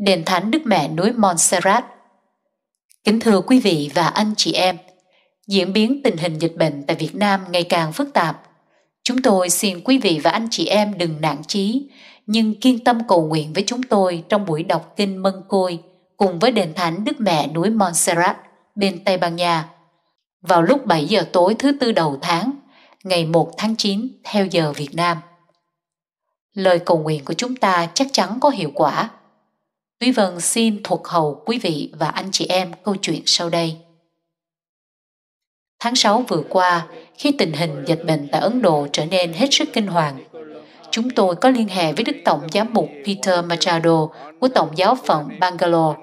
đền thánh Đức Mẹ núi Montserrat. Kính thưa quý vị và anh chị em, diễn biến tình hình dịch bệnh tại Việt Nam ngày càng phức tạp. Chúng tôi xin quý vị và anh chị em đừng nản chí, nhưng kiên tâm cầu nguyện với chúng tôi trong buổi đọc kinh Mân Côi cùng với đền thánh Đức Mẹ núi Montserrat bên Tây Ban Nha. Vào lúc 7 giờ tối thứ tư đầu tháng, ngày 1 tháng 9 theo giờ Việt Nam. Lời cầu nguyện của chúng ta chắc chắn có hiệu quả Thúy Vân xin thuộc hầu quý vị và anh chị em câu chuyện sau đây. Tháng 6 vừa qua, khi tình hình dịch bệnh tại Ấn Độ trở nên hết sức kinh hoàng, chúng tôi có liên hệ với Đức Tổng Giám mục Peter Machado của Tổng giáo phận Bangalore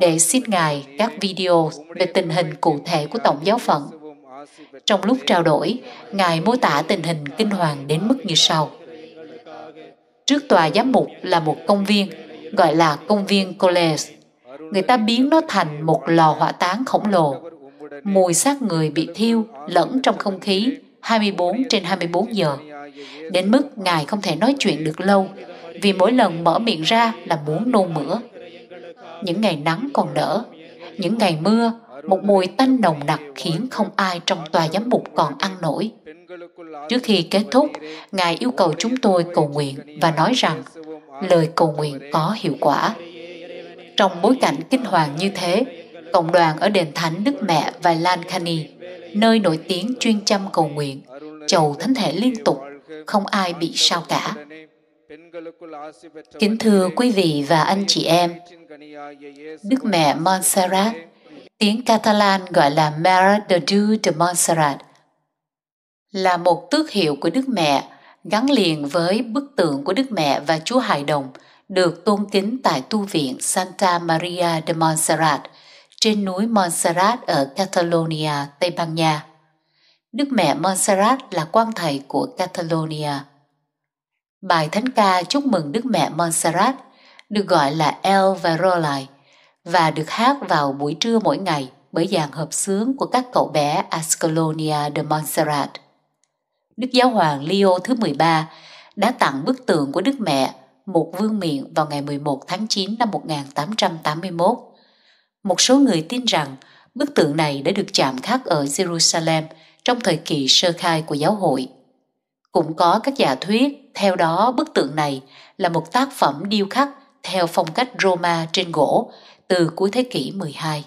để xin Ngài các video về tình hình cụ thể của Tổng giáo phận. Trong lúc trao đổi, Ngài mô tả tình hình kinh hoàng đến mức như sau. Trước tòa giám mục là một công viên gọi là công viên Coles. Người ta biến nó thành một lò hỏa táng khổng lồ. Mùi xác người bị thiêu lẫn trong không khí 24 trên 24 giờ. Đến mức Ngài không thể nói chuyện được lâu vì mỗi lần mở miệng ra là muốn nôn mửa. Những ngày nắng còn đỡ, những ngày mưa, một mùi tanh nồng nặc khiến không ai trong tòa giám mục còn ăn nổi. Trước khi kết thúc, Ngài yêu cầu chúng tôi cầu nguyện và nói rằng lời cầu nguyện có hiệu quả. Trong bối cảnh kinh hoàng như thế, cộng đoàn ở đền thánh Đức Mẹ và Lan Khani, nơi nổi tiếng chuyên chăm cầu nguyện, chầu thánh thể liên tục, không ai bị sao cả. Kính thưa quý vị và anh chị em, Đức Mẹ Montserrat, tiếng Catalan gọi là Mare de Dieu de Montserrat, là một tước hiệu của Đức Mẹ gắn liền với bức tượng của Đức Mẹ và Chúa Hài Đồng được tôn kính tại tu viện Santa Maria de Montserrat trên núi Montserrat ở Catalonia, Tây Ban Nha. Đức Mẹ Montserrat là quan thầy của Catalonia. Bài thánh ca chúc mừng Đức Mẹ Montserrat được gọi là El Verolai và được hát vào buổi trưa mỗi ngày bởi dàn hợp sướng của các cậu bé Ascolonia de Montserrat. Đức Giáo hoàng Leo thứ 13 đã tặng bức tượng của Đức Mẹ một vương miện vào ngày 11 tháng 9 năm 1881. Một số người tin rằng bức tượng này đã được chạm khắc ở Jerusalem trong thời kỳ sơ khai của giáo hội. Cũng có các giả thuyết theo đó bức tượng này là một tác phẩm điêu khắc theo phong cách Roma trên gỗ từ cuối thế kỷ 12.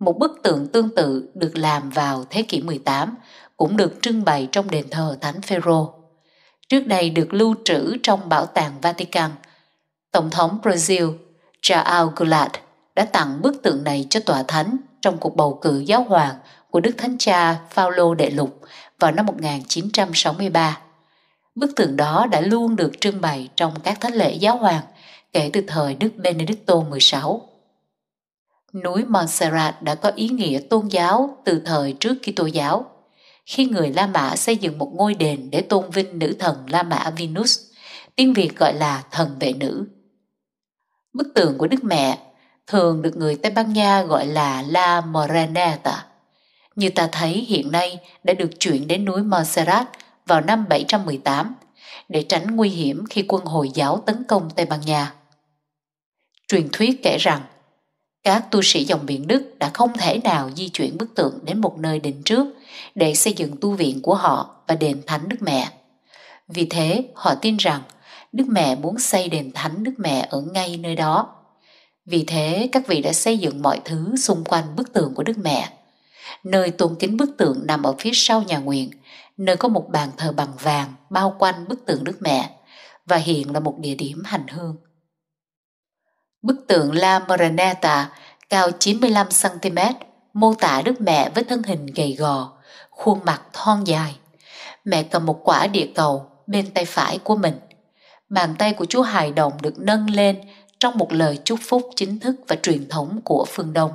Một bức tượng tương tự được làm vào thế kỷ 18 cũng được trưng bày trong đền thờ Thánh Phaero. Trước đây được lưu trữ trong bảo tàng Vatican. Tổng thống Brazil Jair Goulart đã tặng bức tượng này cho tòa thánh trong cuộc bầu cử giáo hoàng của Đức Thánh Cha Phaolô Đệ Lục vào năm 1963. Bức tượng đó đã luôn được trưng bày trong các thánh lễ giáo hoàng kể từ thời Đức Benedicto XVI. Núi Montserrat đã có ý nghĩa tôn giáo từ thời trước Kitô giáo khi người La Mã xây dựng một ngôi đền để tôn vinh nữ thần La Mã Venus, tiếng Việt gọi là thần vệ nữ. Bức tượng của Đức Mẹ thường được người Tây Ban Nha gọi là La Moreneta. Như ta thấy hiện nay đã được chuyển đến núi Montserrat vào năm 718 để tránh nguy hiểm khi quân Hồi giáo tấn công Tây Ban Nha. Truyền thuyết kể rằng các tu sĩ dòng biển Đức đã không thể nào di chuyển bức tượng đến một nơi định trước để xây dựng tu viện của họ và đền thánh Đức Mẹ. Vì thế, họ tin rằng Đức Mẹ muốn xây đền thánh Đức Mẹ ở ngay nơi đó. Vì thế, các vị đã xây dựng mọi thứ xung quanh bức tượng của Đức Mẹ. Nơi tôn kính bức tượng nằm ở phía sau nhà nguyện, nơi có một bàn thờ bằng vàng bao quanh bức tượng Đức Mẹ và hiện là một địa điểm hành hương. Bức tượng La Maranatha cao 95cm mô tả Đức Mẹ với thân hình gầy gò, khuôn mặt thon dài. Mẹ cầm một quả địa cầu bên tay phải của mình. Bàn tay của chú hài đồng được nâng lên trong một lời chúc phúc chính thức và truyền thống của phương Đông.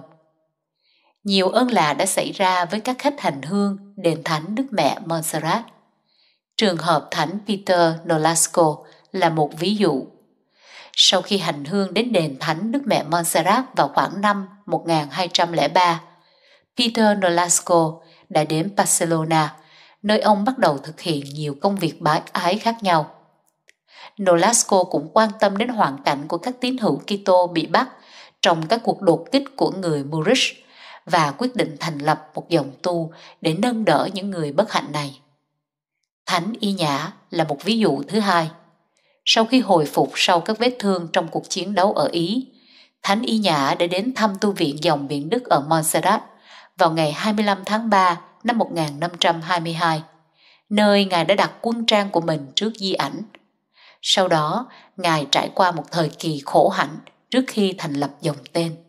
Nhiều ơn lạ đã xảy ra với các khách hành hương đền thánh Đức Mẹ Montserrat. Trường hợp thánh Peter Nolasco là một ví dụ. Sau khi hành hương đến đền thánh Đức Mẹ Montserrat vào khoảng năm 1203, Peter Nolasco đã đến Barcelona, nơi ông bắt đầu thực hiện nhiều công việc bái ái khác nhau. Nolasco cũng quan tâm đến hoàn cảnh của các tín hữu Kitô bị bắt trong các cuộc đột kích của người Moorish và quyết định thành lập một dòng tu để nâng đỡ những người bất hạnh này. Thánh Y Nhã là một ví dụ thứ hai. Sau khi hồi phục sau các vết thương trong cuộc chiến đấu ở Ý, Thánh Y Nhã đã đến thăm tu viện dòng biển Đức ở Montserrat vào ngày 25 tháng 3 năm 1522, nơi Ngài đã đặt quân trang của mình trước di ảnh. Sau đó, Ngài trải qua một thời kỳ khổ hạnh trước khi thành lập dòng tên.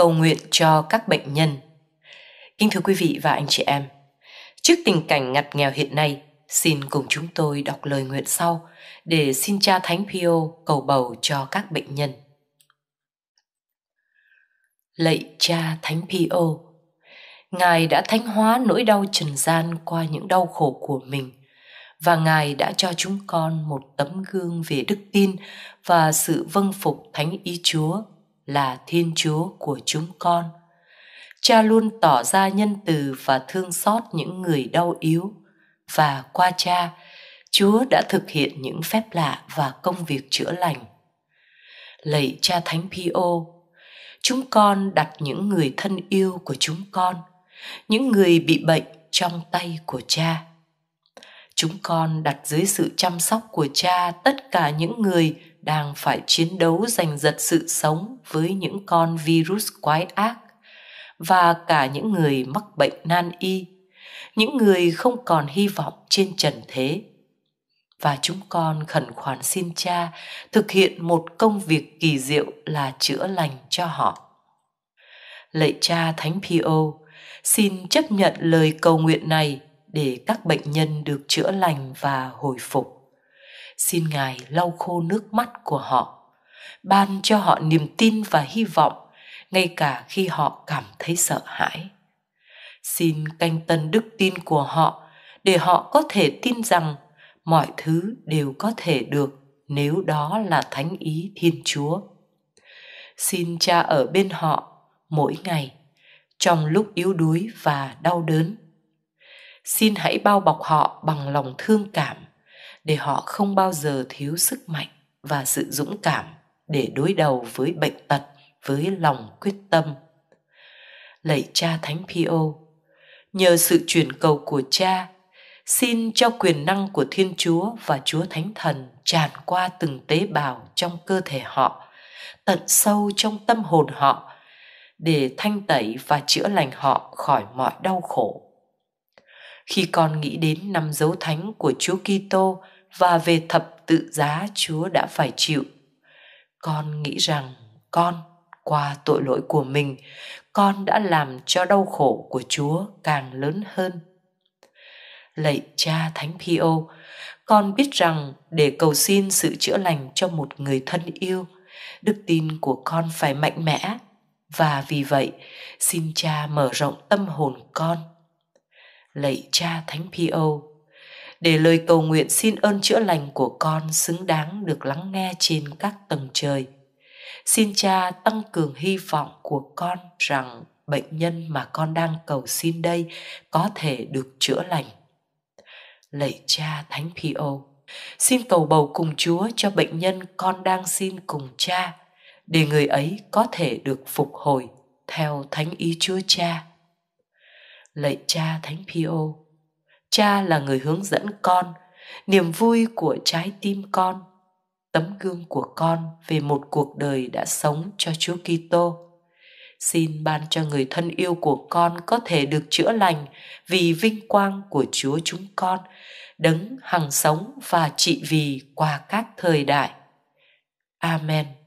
cầu nguyện cho các bệnh nhân. Kính thưa quý vị và anh chị em, trước tình cảnh ngặt nghèo hiện nay, xin cùng chúng tôi đọc lời nguyện sau để xin cha Thánh Pio cầu bầu cho các bệnh nhân. Lạy cha Thánh Pio, Ngài đã thánh hóa nỗi đau trần gian qua những đau khổ của mình và Ngài đã cho chúng con một tấm gương về đức tin và sự vâng phục Thánh Ý Chúa là Thiên Chúa của chúng con. Cha luôn tỏ ra nhân từ và thương xót những người đau yếu và qua cha, Chúa đã thực hiện những phép lạ và công việc chữa lành. Lạy Cha Thánh Pio, chúng con đặt những người thân yêu của chúng con, những người bị bệnh trong tay của cha. Chúng con đặt dưới sự chăm sóc của cha tất cả những người đang phải chiến đấu giành giật sự sống với những con virus quái ác và cả những người mắc bệnh nan y, những người không còn hy vọng trên trần thế. Và chúng con khẩn khoản xin cha thực hiện một công việc kỳ diệu là chữa lành cho họ. Lạy cha Thánh Pio, xin chấp nhận lời cầu nguyện này để các bệnh nhân được chữa lành và hồi phục xin Ngài lau khô nước mắt của họ, ban cho họ niềm tin và hy vọng, ngay cả khi họ cảm thấy sợ hãi. Xin canh tân đức tin của họ để họ có thể tin rằng mọi thứ đều có thể được nếu đó là thánh ý Thiên Chúa. Xin cha ở bên họ mỗi ngày trong lúc yếu đuối và đau đớn. Xin hãy bao bọc họ bằng lòng thương cảm để họ không bao giờ thiếu sức mạnh và sự dũng cảm để đối đầu với bệnh tật với lòng quyết tâm lạy cha thánh Pio nhờ sự truyền cầu của cha xin cho quyền năng của thiên chúa và chúa thánh thần tràn qua từng tế bào trong cơ thể họ tận sâu trong tâm hồn họ để thanh tẩy và chữa lành họ khỏi mọi đau khổ khi con nghĩ đến năm dấu thánh của Chúa Kitô và về thập tự giá Chúa đã phải chịu. Con nghĩ rằng con qua tội lỗi của mình, con đã làm cho đau khổ của Chúa càng lớn hơn. Lạy cha Thánh Pio, con biết rằng để cầu xin sự chữa lành cho một người thân yêu, đức tin của con phải mạnh mẽ và vì vậy xin cha mở rộng tâm hồn con lạy cha Thánh Pio, để lời cầu nguyện xin ơn chữa lành của con xứng đáng được lắng nghe trên các tầng trời. Xin cha tăng cường hy vọng của con rằng bệnh nhân mà con đang cầu xin đây có thể được chữa lành. Lạy cha Thánh Pio, xin cầu bầu cùng Chúa cho bệnh nhân con đang xin cùng cha, để người ấy có thể được phục hồi theo thánh ý Chúa Cha lạy cha Thánh Pio. Cha là người hướng dẫn con, niềm vui của trái tim con, tấm gương của con về một cuộc đời đã sống cho Chúa Kitô. Xin ban cho người thân yêu của con có thể được chữa lành vì vinh quang của Chúa chúng con, đấng hằng sống và trị vì qua các thời đại. Amen.